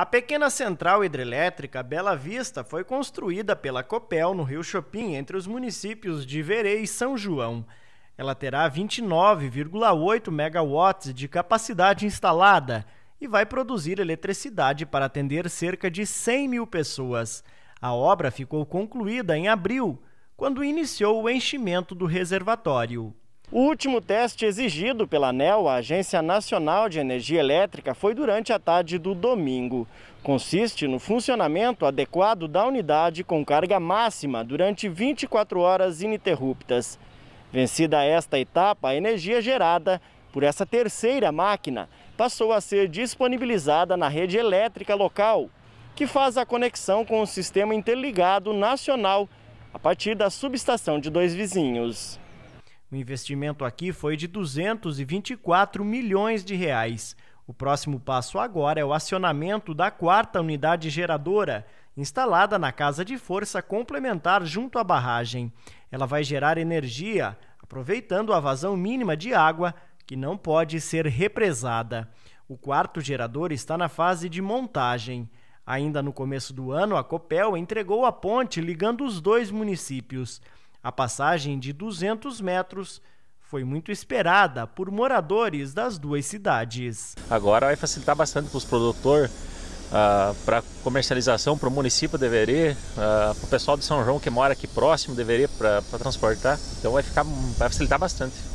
A pequena central hidrelétrica Bela Vista foi construída pela Copel no Rio Chopin, entre os municípios de Verê e São João. Ela terá 29,8 megawatts de capacidade instalada e vai produzir eletricidade para atender cerca de 100 mil pessoas. A obra ficou concluída em abril, quando iniciou o enchimento do reservatório. O último teste exigido pela ANEL, a Agência Nacional de Energia Elétrica, foi durante a tarde do domingo. Consiste no funcionamento adequado da unidade com carga máxima durante 24 horas ininterruptas. Vencida esta etapa, a energia gerada por essa terceira máquina passou a ser disponibilizada na rede elétrica local, que faz a conexão com o sistema interligado nacional a partir da subestação de dois vizinhos. O investimento aqui foi de 224 milhões de reais. O próximo passo agora é o acionamento da quarta unidade geradora, instalada na casa de força complementar junto à barragem. Ela vai gerar energia, aproveitando a vazão mínima de água, que não pode ser represada. O quarto gerador está na fase de montagem. Ainda no começo do ano, a Copel entregou a ponte ligando os dois municípios. A passagem de 200 metros foi muito esperada por moradores das duas cidades. Agora vai facilitar bastante para os produtores, uh, ah, para comercialização, para o município de uh, ah, para o pessoal de São João que mora aqui próximo de para transportar. Então vai, ficar, vai facilitar bastante.